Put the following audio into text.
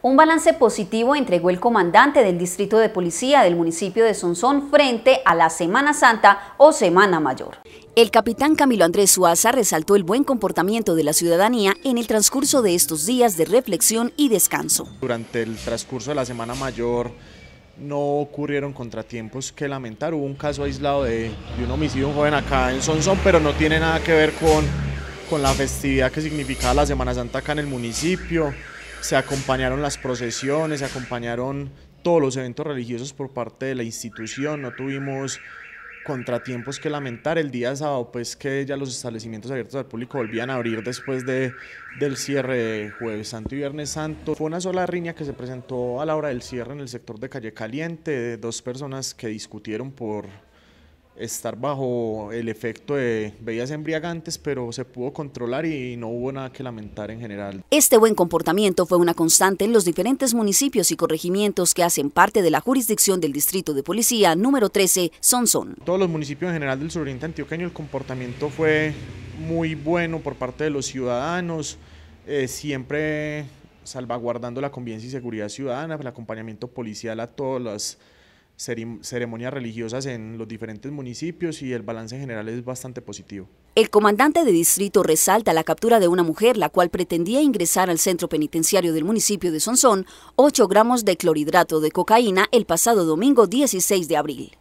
Un balance positivo entregó el comandante del Distrito de Policía del municipio de Sonsón frente a la Semana Santa o Semana Mayor. El capitán Camilo Andrés Suaza resaltó el buen comportamiento de la ciudadanía en el transcurso de estos días de reflexión y descanso. Durante el transcurso de la Semana Mayor no ocurrieron contratiempos que lamentar. Hubo un caso aislado de, un homicidio un joven acá en Sonsón, pero no tiene nada que ver con, con la festividad que significaba la Semana Santa acá en el municipio se acompañaron las procesiones, se acompañaron todos los eventos religiosos por parte de la institución, no tuvimos contratiempos que lamentar. El día sábado, pues que ya los establecimientos abiertos al público volvían a abrir después de, del cierre de Jueves Santo y Viernes Santo. Fue una sola riña que se presentó a la hora del cierre en el sector de Calle Caliente, de dos personas que discutieron por estar bajo el efecto de bebidas embriagantes, pero se pudo controlar y no hubo nada que lamentar en general. Este buen comportamiento fue una constante en los diferentes municipios y corregimientos que hacen parte de la jurisdicción del Distrito de Policía número 13, Sonson. Todos los municipios en general del suroriente antioqueño el comportamiento fue muy bueno por parte de los ciudadanos, eh, siempre salvaguardando la convivencia y seguridad ciudadana, el acompañamiento policial a todas las ceremonias religiosas en los diferentes municipios y el balance general es bastante positivo. El comandante de distrito resalta la captura de una mujer la cual pretendía ingresar al centro penitenciario del municipio de Sonsón 8 gramos de clorhidrato de cocaína el pasado domingo 16 de abril.